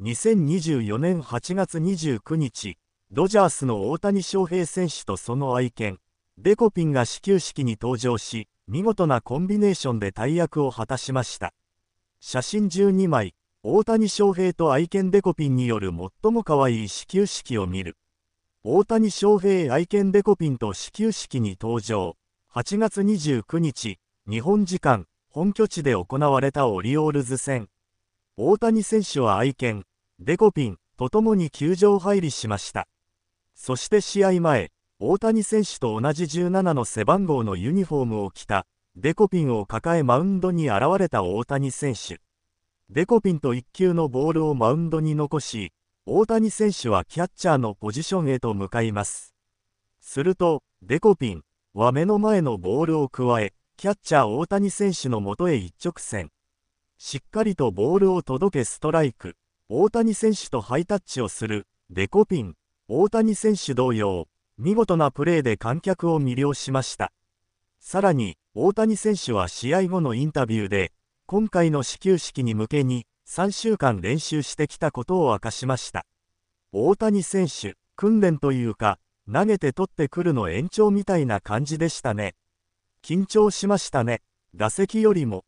2024年8月29日、ドジャースの大谷翔平選手とその愛犬、デコピンが始球式に登場し、見事なコンビネーションで大役を果たしました。写真12枚、大谷翔平と愛犬デコピンによる最も可愛い始球式を見る。大谷翔平愛犬デコピンと始球式に登場。8月29日、日本時間、本拠地で行われたオリオールズ戦。大谷選手は愛犬、デコピンとともに球場入りしましたそして試合前大谷選手と同じ17の背番号のユニフォームを着たデコピンを抱えマウンドに現れた大谷選手デコピンと1球のボールをマウンドに残し大谷選手はキャッチャーのポジションへと向かいますするとデコピンは目の前のボールを加えキャッチャー大谷選手のもとへ一直線しっかりとボールを届けストライク大谷選手とハイタッチをするデコピン大谷選手同様見事なプレーで観客を魅了しましたさらに大谷選手は試合後のインタビューで今回の始球式に向けに3週間練習してきたことを明かしました大谷選手訓練というか投げて取ってくるの延長みたいな感じでしたね緊張しましたね打席よりも